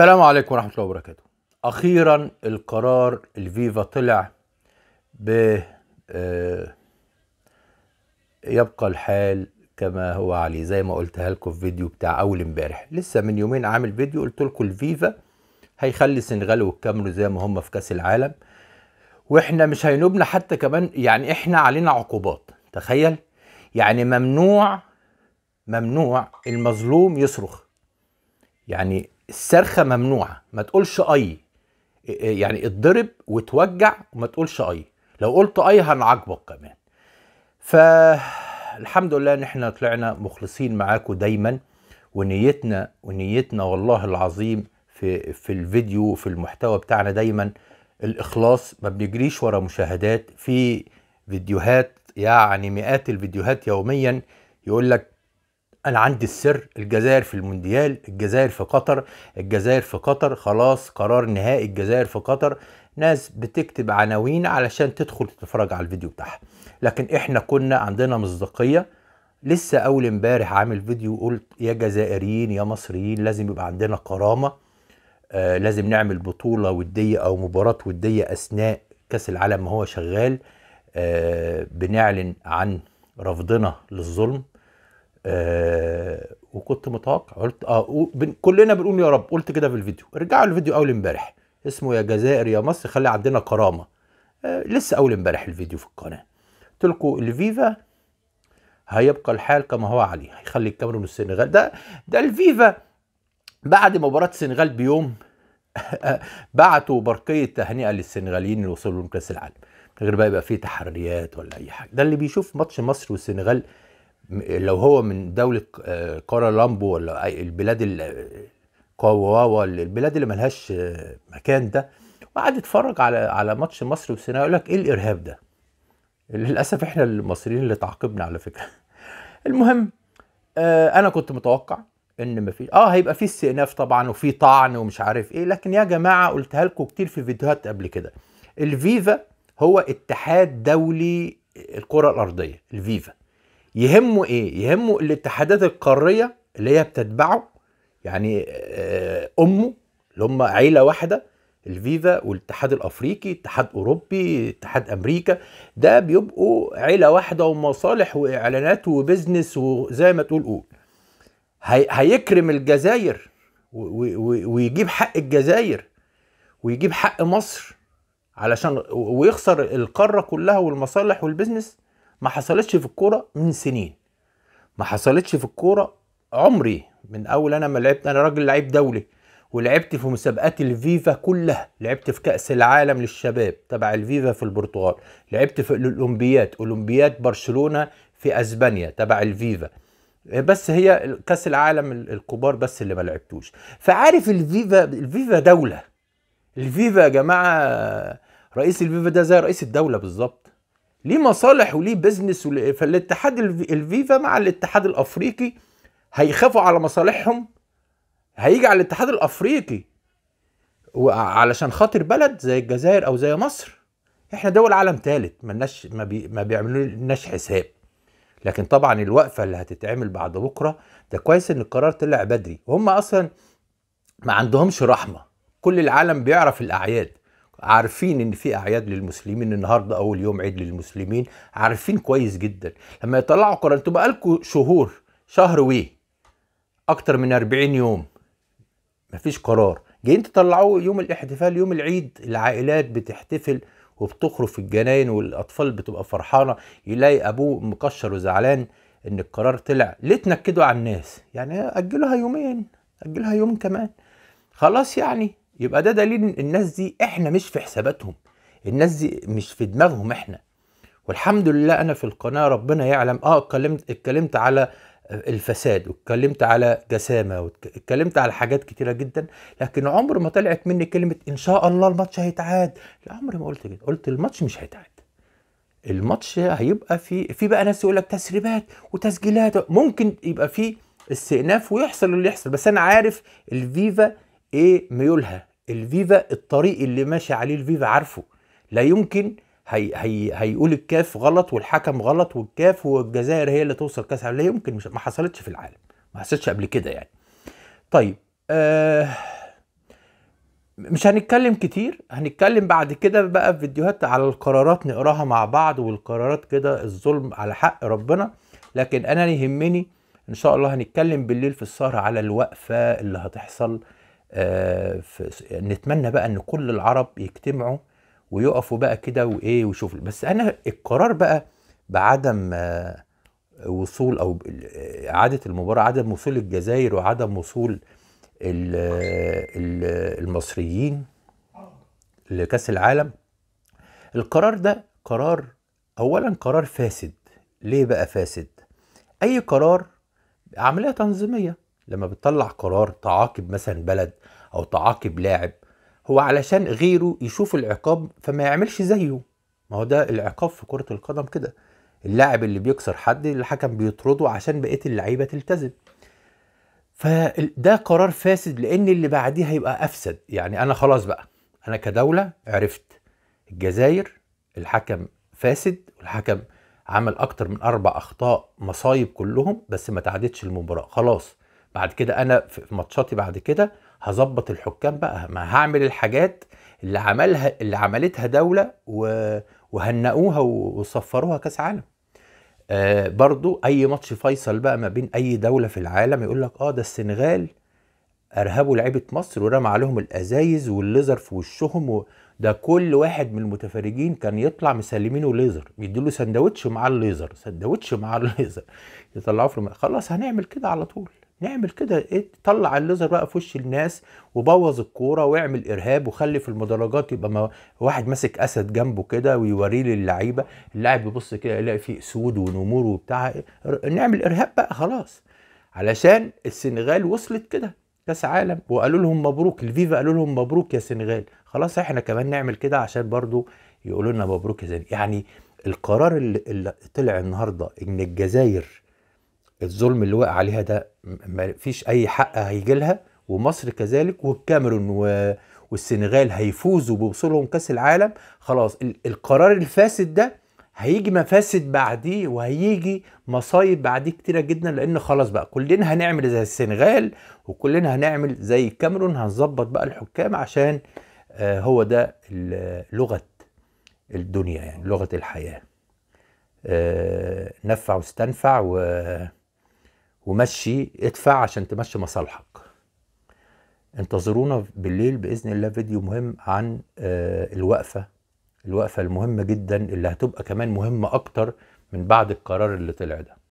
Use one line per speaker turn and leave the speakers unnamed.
السلام عليكم ورحمة الله وبركاته أخيرا القرار الفيفا طلع ب آه، يبقى الحال كما هو عليه زي ما قلتها لكم في فيديو بتاع أول امبارح لسه من يومين عامل فيديو قلت لكم الفيفا هيخلي السنغال والكاميرون زي ما هم في كأس العالم واحنا مش هينوبنا حتى كمان يعني احنا علينا عقوبات تخيل يعني ممنوع ممنوع المظلوم يصرخ يعني الصرخه ممنوعه ما تقولش اي يعني اتضرب وتوجع وما تقولش اي لو قلت اي هنعاقبك كمان فالحمد لله ان احنا طلعنا مخلصين معاكم دايما ونيتنا ونيتنا والله العظيم في في الفيديو وفي المحتوى بتاعنا دايما الاخلاص ما بنجريش ورا مشاهدات في فيديوهات يعني مئات الفيديوهات يوميا يقول لك انا عندي السر الجزائر في المونديال الجزائر في قطر الجزائر في قطر خلاص قرار نهائي الجزائر في قطر ناس بتكتب عناوين علشان تدخل تتفرج على الفيديو بتاعها لكن احنا كنا عندنا مصداقيه لسه اول امبارح عامل فيديو وقلت يا جزائريين يا مصريين لازم يبقى عندنا كرامه آه لازم نعمل بطوله وديه او مباراه وديه اثناء كاس العالم ما هو شغال آه بنعلن عن رفضنا للظلم آه، وكنت متوقع قلت اه كلنا بنقول يا رب قلت كده في الفيديو رجعوا الفيديو اول امبارح اسمه يا جزائر يا مصر خلي عندنا كرامه آه لسه اول امبارح الفيديو في القناه قلت لكم الفيفا هيبقى الحال كما هو عليه هيخلي الكاميرون والسنغال ده ده الفيفا بعد مباراه السنغال بيوم بعتوا برقيه تهنئه للسنغاليين اللي وصلوا لكاس العالم غير بقى يبقى فيه تحريات ولا اي حاجه ده اللي بيشوف ماتش مصر والسنغال لو هو من دوله آه، لامبو ولا البلاد القواوا البلاد اللي ملهاش مكان ده وقعد يتفرج على على ماتش مصر وسيناء يقول لك ايه الارهاب ده للاسف احنا المصريين اللي تعاقبنا على فكره المهم آه انا كنت متوقع ان مفيش اه هيبقى في استئناف طبعا وفي طعن ومش عارف ايه لكن يا جماعه قلتها لكم كتير في فيديوهات قبل كده الفيفا هو اتحاد دولي الكره الارضيه الفيفا يهمه ايه يهمه الاتحادات القاريه اللي هي بتتبعه يعني آه، امه اللي هم عيله واحده الفيفا والاتحاد الافريقي اتحاد اوروبي اتحاد امريكا ده بيبقوا عيله واحده ومصالح واعلانات وبزنس وزي ما تقول قول هي هيكرم الجزائر ويجيب حق الجزائر ويجيب حق مصر علشان ويخسر القاره كلها والمصالح والبزنس ما حصلتش في الكوره من سنين ما حصلتش في الكوره عمري من اول انا ما لعبت انا راجل لعيب دولي ولعبت في مسابقات الفيفا كلها لعبت في كأس العالم للشباب تبع الفيفا في البرتغال لعبت في الأولمبياد أولمبياد برشلونة في أسبانيا تبع الفيفا بس هي كأس العالم الكبار بس اللي ما لعبتوش فعارف الفيفا الفيفا دولة الفيفا يا جماعة رئيس الفيفا ده زي رئيس الدولة بالظبط ليه مصالح وليه بزنس وليه فالاتحاد الفيفا مع الاتحاد الافريقي هيخافوا على مصالحهم هيجي على الاتحاد الافريقي وعلشان خاطر بلد زي الجزائر او زي مصر احنا دول عالم ثالث ملناش ما, بي ما بيعملولناش حساب لكن طبعا الوقفه اللي هتتعمل بعد بكره ده كويس ان القرار طلع بدري وهم اصلا ما عندهمش رحمه كل العالم بيعرف الاعياد عارفين ان في اعياد للمسلمين النهارده اول يوم عيد للمسلمين عارفين كويس جدا لما يطلعوا قرار انتوا بقالكم شهور شهر و اكتر من 40 يوم مفيش قرار جايين تطلعوه يوم الاحتفال يوم العيد العائلات بتحتفل وبتخرج في الجناين والاطفال بتبقى فرحانه يلاقي ابوه مكشر وزعلان ان القرار طلع ليه تنكدوا على الناس يعني اجلوها يومين اجلوها يوم كمان خلاص يعني يبقى ده دليل ان الناس دي احنا مش في حساباتهم الناس دي مش في دماغهم احنا والحمد لله انا في القناه ربنا يعلم اه اتكلمت اتكلمت على الفساد واتكلمت على جسامه واتكلمت على حاجات كتيره جدا لكن عمر ما طلعت مني كلمه ان شاء الله الماتش هيتعاد لا عمري ما قلت كده قلت الماتش مش هيتعاد الماتش هيبقى في في بقى ناس يقول لك تسريبات وتسجيلات ممكن يبقى في استئناف ويحصل اللي يحصل بس انا عارف الفيفا ايه ميولها الفيفا الطريق اللي ماشي عليه الفيفا عارفه لا يمكن هي هي هيقول الكاف غلط والحكم غلط والكاف والجزائر هي اللي توصل كاس لا يمكن مش ما حصلتش في العالم ما حصلتش قبل كده يعني طيب آه مش هنتكلم كتير هنتكلم بعد كده بقى في فيديوهات على القرارات نقراها مع بعض والقرارات كده الظلم على حق ربنا لكن انا يهمني ان شاء الله هنتكلم بالليل في السهره على الوقفه اللي هتحصل نتمنى بقى ان كل العرب يجتمعوا ويقفوا بقى كده وايه ويشوفوا بس انا القرار بقى بعدم آه، وصول او اعاده المباراه عدم وصول الجزائر وعدم وصول المصريين لكاس العالم القرار ده قرار اولا قرار فاسد ليه بقى فاسد اي قرار عمليه تنظيميه لما بتطلع قرار تعاقب مثلا بلد او تعاقب لاعب هو علشان غيره يشوف العقاب فما يعملش زيه ما هو ده العقاب في كرة القدم كده اللاعب اللي بيكسر حد الحكم بيطرده عشان بقية اللعيبة تلتزم فده قرار فاسد لان اللي بعديه هيبقى افسد يعني انا خلاص بقى انا كدولة عرفت الجزائر الحكم فاسد والحكم عمل اكتر من اربع اخطاء مصايب كلهم بس ما تعادتش المباراة خلاص بعد كده انا في ماتشاتي بعد كده هظبط الحكام بقى ما هعمل الحاجات اللي عملها اللي عملتها دوله وهنقوها وصفروها كاس عالم آه برضو اي ماتش فيصل بقى ما بين اي دوله في العالم يقول لك اه ده السنغال ارهبوا لعيبه مصر ورمى عليهم الازايز والليزر في وشهم ده كل واحد من المتفرجين كان يطلع مسلمينه ليزر يديله سندوتش مع الليزر سندوتش مع الليزر يطلعوه في خلاص هنعمل كده على طول نعمل كده ايه طلع الليزر بقى في وش الناس وبوظ الكوره واعمل ارهاب وخلي في المدرجات يبقى ما واحد ماسك اسد جنبه كده ويوريه للعيبه اللاعب يبص كده يلاقي فيه اسود ونمور وبتاع نعمل ارهاب بقى خلاص علشان السنغال وصلت كده كاس عالم وقالوا لهم مبروك الفيفا قالوا لهم مبروك يا سنغال خلاص احنا كمان نعمل كده عشان برضو يقولوا لنا مبروك يا سنغال يعني القرار اللي طلع النهارده ان الجزائر الظلم اللي وقع عليها ده ما فيش اي حق هيجي لها ومصر كذلك والكاميرون و... والسنغال هيفوزوا بوصولهم كاس العالم خلاص القرار الفاسد ده هيجي مفاسد بعديه وهيجي مصايب بعديه كتيره جدا لان خلاص بقى كلنا هنعمل زي السنغال وكلنا هنعمل زي الكاميرون هنظبط بقى الحكام عشان آه، هو ده لغه الدنيا يعني لغه الحياه آه، نفع واستنفع و ومشي ادفع عشان تمشي مصالحك انتظرونا بالليل باذن الله فيديو مهم عن آه، الوقفه الوقفه المهمه جدا اللي هتبقى كمان مهمه اكتر من بعد القرار اللي طلع ده